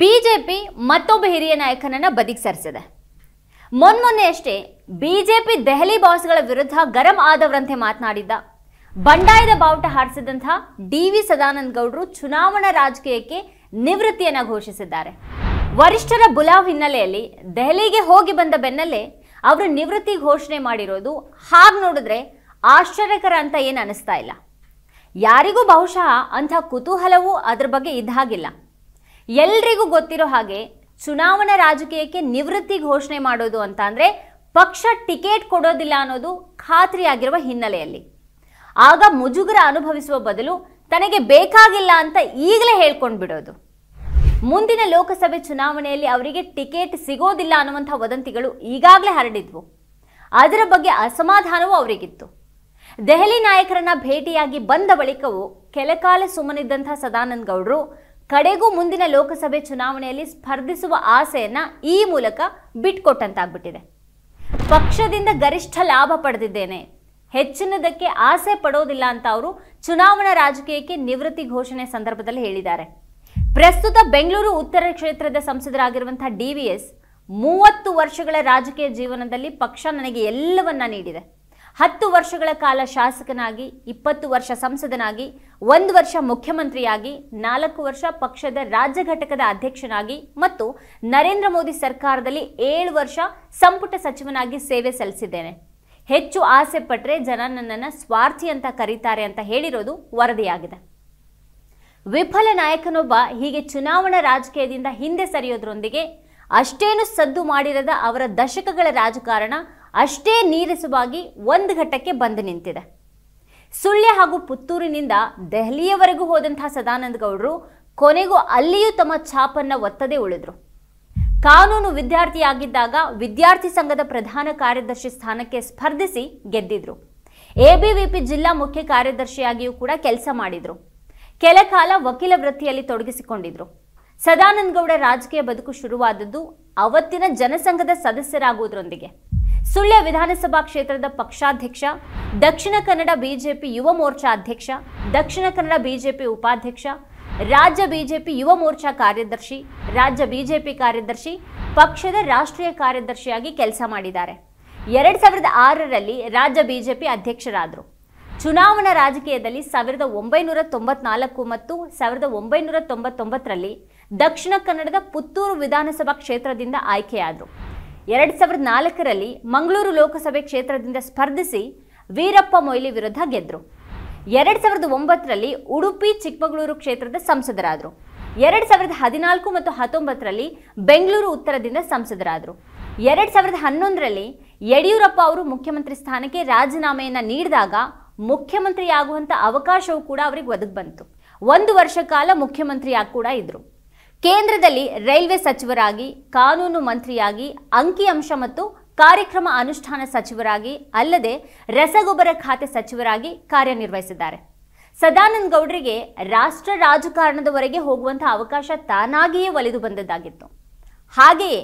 BJP ಮತ್ತೊಬ್ಬ ಹಿರಿಯ ನಾಯಕನನ್ನು ಬದಿಗೆ ಸರಿಸಿದೆ ಮೊನ್ಮೊನ್ನೆಯಷ್ಟೇ ಬಿಜೆಪಿ ದೆಹಲಿ ಬಾಸ್ಗಳ ವಿರುದ್ಧ ಗರಂ ಆದವರಂತೆ ಮಾತನಾಡಿದ್ದ ಬಂಡಾಯದ ಬಾವುಟ ಹಾರಿಸಿದಂಥ ಡಿ ವಿ ಸದಾನಂದ ಗೌಡರು ಚುನಾವಣಾ ರಾಜಕೀಯಕ್ಕೆ ನಿವೃತ್ತಿಯನ್ನು ಘೋಷಿಸಿದ್ದಾರೆ ವರಿಷ್ಠರ ಬುಲಾವ್ ಹಿನ್ನೆಲೆಯಲ್ಲಿ ದೆಹಲಿಗೆ ಹೋಗಿ ಬಂದ ಬೆನ್ನಲ್ಲೇ ಅವರು ನಿವೃತ್ತಿ ಘೋಷಣೆ ಮಾಡಿರೋದು ಹಾಗೆ ನೋಡಿದ್ರೆ ಆಶ್ಚರ್ಯಕರ ಅಂತ ಏನು ಅನಿಸ್ತಾ ಇಲ್ಲ ಯಾರಿಗೂ ಬಹುಶಃ ಅಂಥ ಕುತೂಹಲವೂ ಅದ್ರ ಬಗ್ಗೆ ಇದ್ದಾಗಿಲ್ಲ ಎಲ್ರಿಗೂ ಗೊತ್ತಿರೋ ಹಾಗೆ ಚುನಾವಣಾ ರಾಜಕೀಯಕ್ಕೆ ನಿವೃತ್ತಿ ಘೋಷಣೆ ಮಾಡೋದು ಅಂತ ಪಕ್ಷ ಟಿಕೆಟ್ ಕೊಡೋದಿಲ್ಲ ಅನ್ನೋದು ಖಾತ್ರಿಯಾಗಿರುವ ಹಿನ್ನೆಲೆಯಲ್ಲಿ ಆಗ ಮುಜುಗರ ಅನುಭವಿಸುವ ಬದಲು ತನಗೆ ಬೇಕಾಗಿಲ್ಲ ಅಂತ ಈಗಲೇ ಹೇಳ್ಕೊಂಡ್ಬಿಡೋದು ಬಿಡೋದು ಮುಂದಿನ ಲೋಕಸಭೆ ಚುನಾವಣೆಯಲ್ಲಿ ಅವರಿಗೆ ಟಿಕೆಟ್ ಸಿಗೋದಿಲ್ಲ ಅನ್ನುವಂಥ ವದಂತಿಗಳು ಈಗಾಗಲೇ ಹರಡಿದ್ವು ಅದರ ಬಗ್ಗೆ ಅಸಮಾಧಾನವೂ ಅವರಿಗಿತ್ತು ದೆಹಲಿ ನಾಯಕರನ್ನ ಭೇಟಿಯಾಗಿ ಬಂದ ಬಳಿಕವೂ ಕೆಲಕಾಲ ಸುಮ್ಮನಿದ್ದಂಥ ಸದಾನಂದ ಗೌಡರು ಕಡೆಗೂ ಮುಂದಿನ ಲೋಕಸಭೆ ಚುನಾವಣೆಯಲ್ಲಿ ಸ್ಪರ್ಧಿಸುವ ಆಸೆಯನ್ನ ಈ ಮೂಲಕ ಬಿಟ್ಕೊಟ್ಟಂತಾಗ್ಬಿಟ್ಟಿದೆ ಪಕ್ಷದಿಂದ ಗರಿಷ್ಠ ಲಾಭ ಪಡೆದಿದ್ದೇನೆ ಹೆಚ್ಚಿನದಕ್ಕೆ ಆಸೆ ಪಡೋದಿಲ್ಲ ಅಂತ ಅವರು ಚುನಾವಣಾ ರಾಜಕೀಯಕ್ಕೆ ನಿವೃತ್ತಿ ಘೋಷಣೆ ಸಂದರ್ಭದಲ್ಲಿ ಹೇಳಿದ್ದಾರೆ ಪ್ರಸ್ತುತ ಬೆಂಗಳೂರು ಉತ್ತರ ಕ್ಷೇತ್ರದ ಸಂಸದರಾಗಿರುವಂತಹ ಡಿ ವಿ ಎಸ್ ಮೂವತ್ತು ವರ್ಷಗಳ ರಾಜಕೀಯ ಜೀವನದಲ್ಲಿ ಪಕ್ಷ ನನಗೆ ಎಲ್ಲವನ್ನ ನೀಡಿದೆ ಹತ್ತು ವರ್ಷಗಳ ಕಾಲ ಶಾಸಕನಾಗಿ ಇಪ್ಪತ್ತು ವರ್ಷ ಸಂಸದನಾಗಿ ಒಂದು ವರ್ಷ ಮುಖ್ಯಮಂತ್ರಿಯಾಗಿ ನಾಲ್ಕು ವರ್ಷ ಪಕ್ಷದ ರಾಜ್ಯ ಘಟಕದ ಅಧ್ಯಕ್ಷನಾಗಿ ಮತ್ತು ನರೇಂದ್ರ ಮೋದಿ ಸರ್ಕಾರದಲ್ಲಿ ಏಳು ವರ್ಷ ಸಂಪುಟ ಸಚಿವನಾಗಿ ಸೇವೆ ಸಲ್ಲಿಸಿದ್ದೇನೆ ಹೆಚ್ಚು ಆಸೆ ಪಟ್ಟರೆ ಜನ ನನ್ನನ್ನು ಸ್ವಾರ್ಥಿ ಅಂತ ಕರೀತಾರೆ ಅಂತ ಹೇಳಿರೋದು ವರದಿಯಾಗಿದೆ ವಿಫಲ ನಾಯಕನೊಬ್ಬ ಹೀಗೆ ಚುನಾವಣಾ ರಾಜಕೀಯದಿಂದ ಹಿಂದೆ ಸರಿಯೋದ್ರೊಂದಿಗೆ ಅಷ್ಟೇನು ಸದ್ದು ಮಾಡಿರದ ಅವರ ದಶಕಗಳ ರಾಜಕಾರಣ ಅಷ್ಟೇ ನೀರಸವಾಗಿ ಒಂದು ಘಟ್ಟಕ್ಕೆ ಬಂದು ನಿಂತಿದೆ ಸುಳ್ಯ ಹಾಗೂ ಪುತ್ತೂರಿನಿಂದ ದೆಹಲಿಯವರೆಗೂ ಹೋದಂತಹ ಸದಾನಂದ ಗೌಡರು ಕೊನೆಗೂ ಅಲ್ಲಿಯೂ ತಮ್ಮ ಛಾಪನ್ನ ಒತ್ತದೆ ಉಳಿದ್ರು ಕಾನೂನು ವಿದ್ಯಾರ್ಥಿಯಾಗಿದ್ದಾಗ ವಿದ್ಯಾರ್ಥಿ ಸಂಘದ ಪ್ರಧಾನ ಕಾರ್ಯದರ್ಶಿ ಸ್ಥಾನಕ್ಕೆ ಸ್ಪರ್ಧಿಸಿ ಗೆದ್ದಿದ್ರು ಎಬಿವಿಪಿ ಜಿಲ್ಲಾ ಮುಖ್ಯ ಕಾರ್ಯದರ್ಶಿಯಾಗಿಯೂ ಕೂಡ ಕೆಲಸ ಮಾಡಿದ್ರು ಕೆಲ ಕಾಲ ವಕೀಲ ವೃತ್ತಿಯಲ್ಲಿ ತೊಡಗಿಸಿಕೊಂಡಿದ್ರು ಸದಾನಂದ ಗೌಡ ರಾಜಕೀಯ ಬದುಕು ಶುರುವಾದದ್ದು ಅವತ್ತಿನ ಜನಸಂಘದ ಸದಸ್ಯರಾಗುವುದರೊಂದಿಗೆ ಸುಳ್ಯ ವಿಧಾನಸಭಾ ಕ್ಷೇತ್ರದ ಪಕ್ಷಾಧ್ಯಕ್ಷ ದಕ್ಷಿಣ ಕನ್ನಡ ಬಿಜೆಪಿ ಯುವ ಮೋರ್ಚಾ ಅಧ್ಯಕ್ಷ ದಕ್ಷಿಣ ಕನ್ನಡ ಬಿಜೆಪಿ ಉಪಾಧ್ಯಕ್ಷ ರಾಜ್ಯ ಬಿಜೆಪಿ ಯುವ ಮೋರ್ಚಾ ಕಾರ್ಯದರ್ಶಿ ರಾಜ್ಯ ಬಿಜೆಪಿ ಕಾರ್ಯದರ್ಶಿ ಪಕ್ಷದ ರಾಷ್ಟ್ರೀಯ ಕಾರ್ಯದರ್ಶಿಯಾಗಿ ಕೆಲಸ ಮಾಡಿದ್ದಾರೆ ಎರಡ್ ಸಾವಿರದ ಆರರಲ್ಲಿ ರಾಜ್ಯ ಬಿಜೆಪಿ ಅಧ್ಯಕ್ಷರಾದರು ಚುನಾವಣಾ ರಾಜಕೀಯದಲ್ಲಿ ಸಾವಿರದ ಒಂಬೈನೂರ ತೊಂಬತ್ನಾಲ್ಕು ಮತ್ತು ಸಾವಿರದ ಒಂಬೈನೂರ ತೊಂಬತ್ತೊಂಬತ್ತರಲ್ಲಿ ದಕ್ಷಿಣ ಕನ್ನಡದ ಪುತ್ತೂರು ವಿಧಾನಸಭಾ ಕ್ಷೇತ್ರದಿಂದ ಆಯ್ಕೆಯಾದರು ಎರಡು ಸಾವಿರದ ನಾಲ್ಕರಲ್ಲಿ ಮಂಗಳೂರು ಲೋಕಸಭೆ ಕ್ಷೇತ್ರದಿಂದ ಸ್ಪರ್ಧಿಸಿ ವೀರಪ್ಪ ಮೊಯ್ಲಿ ವಿರುದ್ಧ ಗೆದ್ದರು ಎರಡು ಸಾವಿರದ ಒಂಬತ್ತರಲ್ಲಿ ಉಡುಪಿ ಚಿಕ್ಕಮಗಳೂರು ಕ್ಷೇತ್ರದ ಸಂಸದರಾದರು ಎರಡ್ ಸಾವಿರದ ಹದಿನಾಲ್ಕು ಮತ್ತು ಹತ್ತೊಂಬತ್ತರಲ್ಲಿ ಬೆಂಗಳೂರು ಉತ್ತರದಿಂದ ಸಂಸದರಾದರು ಎರಡ್ ಸಾವಿರದ ಹನ್ನೊಂದರಲ್ಲಿ ಯಡಿಯೂರಪ್ಪ ಅವರು ಮುಖ್ಯಮಂತ್ರಿ ಸ್ಥಾನಕ್ಕೆ ರಾಜೀನಾಮೆಯನ್ನು ನೀಡಿದಾಗ ಮುಖ್ಯಮಂತ್ರಿಯಾಗುವಂಥ ಅವಕಾಶವೂ ಕೂಡ ಅವರಿಗೆ ಒದಗಿ ಬಂತು ಒಂದು ವರ್ಷ ಕಾಲ ಮುಖ್ಯಮಂತ್ರಿಯಾಗಿ ಕೂಡ ಇದ್ದರು ಕೇಂದ್ರದಲ್ಲಿ ರೈಲ್ವೆ ಸಚಿವರಾಗಿ ಕಾನೂನು ಮಂತ್ರಿಯಾಗಿ ಅಂಕಿಅಂಶ ಮತ್ತು ಕಾರ್ಯಕ್ರಮ ಅನುಷ್ಠಾನ ಸಚಿವರಾಗಿ ಅಲ್ಲದೆ ರಸಗೊಬ್ಬರ ಖಾತೆ ಸಚಿವರಾಗಿ ಕಾರ್ಯನಿರ್ವಹಿಸಿದ್ದಾರೆ ಸದಾನಂದ ಗೌಡರಿಗೆ ರಾಷ್ಟ್ರ ರಾಜಕಾರಣದವರೆಗೆ ಹೋಗುವಂತಹ ಅವಕಾಶ ತಾನಾಗಿಯೇ ಒಲಿದು ಬಂದದ್ದಾಗಿತ್ತು ಹಾಗೆಯೇ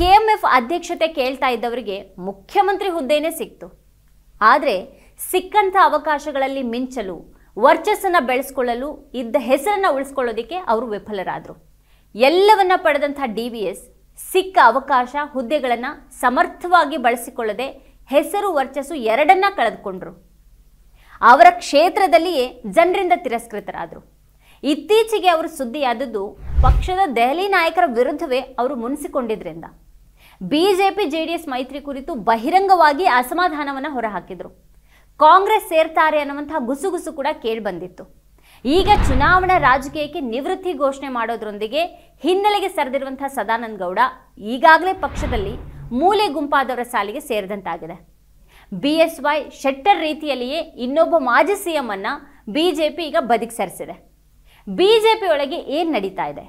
ಕೆಎಂಎಫ್ ಅಧ್ಯಕ್ಷತೆ ಕೇಳ್ತಾ ಇದ್ದವರಿಗೆ ಮುಖ್ಯಮಂತ್ರಿ ಹುದ್ದೆನೆ ಸಿಕ್ತು ಆದರೆ ಸಿಕ್ಕಂಥ ಅವಕಾಶಗಳಲ್ಲಿ ಮಿಂಚಲು ವರ್ಚಸ್ಸನ್ನು ಬೆಳೆಸ್ಕೊಳ್ಳಲು ಇದ್ದ ಹೆಸರನ್ನು ಉಳಿಸ್ಕೊಳ್ಳೋದಕ್ಕೆ ಅವರು ವಿಫಲರಾದರು ಎಲ್ಲವನ್ನ ಪಡೆದಂಥ ಡಿ ವಿ ಎಸ್ ಸಿಕ್ಕ ಅವಕಾಶ ಹುದ್ದೆಗಳನ್ನು ಸಮರ್ಥವಾಗಿ ಬಳಸಿಕೊಳ್ಳದೆ ಹೆಸರು ವರ್ಚಸ್ಸು ಎರಡನ್ನ ಕಳೆದುಕೊಂಡ್ರು ಅವರ ಕ್ಷೇತ್ರದಲ್ಲಿಯೇ ಜನರಿಂದ ತಿರಸ್ಕೃತರಾದರು ಇತ್ತೀಚೆಗೆ ಅವರು ಸುದ್ದಿಯಾದದ್ದು ಪಕ್ಷದ ದೆಹಲಿ ನಾಯಕರ ವಿರುದ್ಧವೇ ಅವರು ಮುನಿಸಿಕೊಂಡಿದ್ರಿಂದ ಬಿಜೆಪಿ ಜೆ ಡಿ ಎಸ್ ಮೈತ್ರಿ ಕುರಿತು ಬಹಿರಂಗವಾಗಿ ಅಸಮಾಧಾನವನ್ನು ಹೊರಹಾಕಿದರು ಕಾಂಗ್ರೆಸ್ ಸೇರ್ತಾರೆ ಅನ್ನುವಂಥ ಗುಸುಗುಸು ಕೂಡ ಕೇಳಿಬಂದಿತ್ತು ಈಗ ಚುನಾವಣಾ ರಾಜಕೀಯಕ್ಕೆ ನಿವೃತ್ತಿ ಘೋಷಣೆ ಮಾಡೋದ್ರೊಂದಿಗೆ ಹಿನ್ನೆಲೆಗೆ ಸರಿದಿರುವಂತಹ ಸದಾನಂದ ಗೌಡ ಈಗಾಗಲೇ ಪಕ್ಷದಲ್ಲಿ ಮೂಲೆ ಗುಂಪಾದವರ ಸಾಲಿಗೆ ಸೇರಿದಂತಾಗಿದೆ ಬಿ ಎಸ್ ವೈ ಶೆಟ್ಟರ್ ರೀತಿಯಲ್ಲಿಯೇ ಇನ್ನೊಬ್ಬ ಮಾಜಿ ಸಿ ಎಂ ಅನ್ನು ಬಿ ಜೆ ಪಿ ಈಗ ಬದುಕಿ ಸರಿಸಿದೆ ಬಿ ಜೆ ಪಿ ಒಳಗೆ ಏನು ನಡೀತಾ ಇದೆ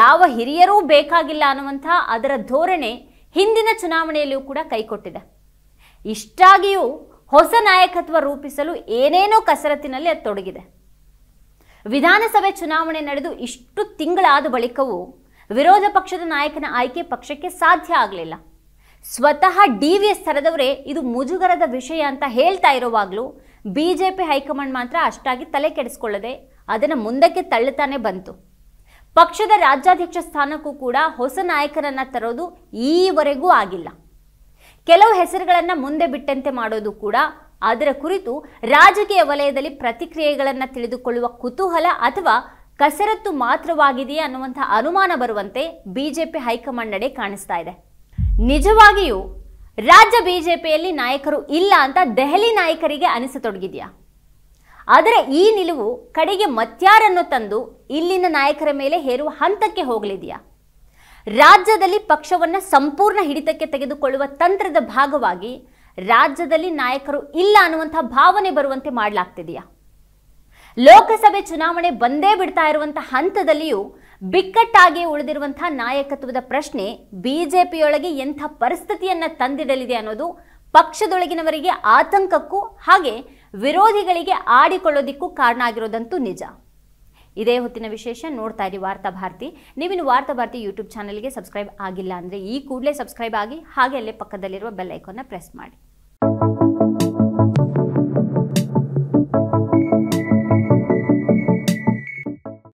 ಯಾವ ಹಿರಿಯರೂ ಬೇಕಾಗಿಲ್ಲ ಅನ್ನುವಂಥ ಅದರ ಧೋರಣೆ ಹಿಂದಿನ ಚುನಾವಣೆಯಲ್ಲಿಯೂ ಕೂಡ ಕೈಕೊಟ್ಟಿದೆ ಇಷ್ಟಾಗಿಯೂ ಹೊಸ ನಾಯಕತ್ವ ರೂಪಿಸಲು ಏನೇನೋ ಕಸರತ್ತಿನಲ್ಲಿ ಅದು ತೊಡಗಿದೆ ವಿಧಾನಸಭೆ ಚುನಾವಣೆ ನಡೆದು ಇಷ್ಟು ತಿಂಗಳಾದ ಬಳಿಕವೂ ವಿರೋಧ ಪಕ್ಷದ ನಾಯಕನ ಆಯ್ಕೆ ಪಕ್ಷಕ್ಕೆ ಸಾಧ್ಯ ಆಗಲಿಲ್ಲ ಸ್ವತಃ ಡಿ ವಿ ಎಸ್ ಥರದವರೇ ಇದು ಮುಜುಗರದ ವಿಷಯ ಅಂತ ಹೇಳ್ತಾ ಇರುವಾಗಲೂ ಬಿ ಜೆ ಪಿ ಹೈಕಮಾಂಡ್ ಮಾತ್ರ ಅಷ್ಟಾಗಿ ತಲೆ ಕೆಡಿಸ್ಕೊಳ್ಳದೆ ಅದನ್ನು ಮುಂದಕ್ಕೆ ತಳ್ಳುತ್ತಾನೆ ಬಂತು ಪಕ್ಷದ ರಾಜ್ಯಾಧ್ಯಕ್ಷ ಸ್ಥಾನಕ್ಕೂ ಕೂಡ ಹೊಸ ನಾಯಕರನ್ನು ತರೋದು ಈವರೆಗೂ ಆಗಿಲ್ಲ ಕೆಲವು ಹೆಸರುಗಳನ್ನು ಮುಂದೆ ಬಿಟ್ಟಂತೆ ಮಾಡೋದು ಕೂಡ ಅದರ ಕುರಿತು ರಾಜಕೀಯ ವಲಯದಲ್ಲಿ ಪ್ರತಿಕ್ರಿಯೆಗಳನ್ನು ತಿಳಿದುಕೊಳ್ಳುವ ಕುತೂಹಲ ಅಥವಾ ಕಸರತ್ತು ಮಾತ್ರವಾಗಿದೆಯೇ ಅನ್ನುವಂಥ ಅನುಮಾನ ಬರುವಂತೆ ಬಿಜೆಪಿ ಹೈಕಮಾಂಡ್ ನಡೆ ಕಾಣಿಸ್ತಾ ಇದೆ ನಿಜವಾಗಿಯೂ ರಾಜ್ಯ ಬಿಜೆಪಿಯಲ್ಲಿ ನಾಯಕರು ಇಲ್ಲ ಅಂತ ದೆಹಲಿ ನಾಯಕರಿಗೆ ಅನಿಸತೊಡಗಿದೆಯಾ ಆದರೆ ಈ ನಿಲುವು ಕಡೆಗೆ ಮತ್ಯಾರನ್ನು ತಂದು ಇಲ್ಲಿನ ನಾಯಕರ ಮೇಲೆ ಹೇರುವ ಹಂತಕ್ಕೆ ಹೋಗಲಿದೆಯಾ ರಾಜ್ಯದಲ್ಲಿ ಪಕ್ಷವನ್ನು ಸಂಪೂರ್ಣ ಹಿಡಿತಕ್ಕೆ ತೆಗೆದುಕೊಳ್ಳುವ ತಂತ್ರದ ಭಾಗವಾಗಿ ರಾಜ್ಯದಲ್ಲಿ ನಾಯಕರು ಇಲ್ಲ ಅನ್ನುವಂಥ ಭಾವನೆ ಬರುವಂತೆ ಮಾಡಲಾಗ್ತಿದೆಯಾ ಲೋಕಸಭೆ ಚುನಾವಣೆ ಬಂದೇ ಬಿಡ್ತಾ ಇರುವಂಥ ಹಂತದಲ್ಲಿಯೂ ಬಿಕ್ಕಟ್ಟಾಗಿ ಉಳಿದಿರುವಂಥ ನಾಯಕತ್ವದ ಪ್ರಶ್ನೆ ಪಿಯೊಳಗೆ ಎಂಥ ಪರಿಸ್ಥಿತಿಯನ್ನು ತಂದಿಡಲಿದೆ ಅನ್ನೋದು ಪಕ್ಷದೊಳಗಿನವರಿಗೆ ಆತಂಕಕ್ಕೂ ಹಾಗೆ ವಿರೋಧಿಗಳಿಗೆ ಆಡಿಕೊಳ್ಳೋದಿಕ್ಕೂ ಕಾರಣ ಆಗಿರೋದಂತೂ ನಿಜ ಇದೇ ಹೊತ್ತಿನ ವಿಶೇಷ ನೋಡ್ತಾ ಇರಿ ವಾರ್ತಾ ಭಾರತಿ ನೀವಿನ ವಾರ್ತಾ ಭಾರತಿ ಯೂಟ್ಯೂಬ್ ಚಾನಲ್ಗೆ ಸಬ್ಸ್ಕ್ರೈಬ್ ಆಗಿಲ್ಲ ಅಂದರೆ ಈ ಕೂಡಲೇ ಸಬ್ಸ್ಕ್ರೈಬ್ ಆಗಿ ಹಾಗೆ ಅಲ್ಲೇ ಪಕ್ಕದಲ್ಲಿರುವ ಬೆಲ್ ಪ್ರೆಸ್ ಮಾಡಿ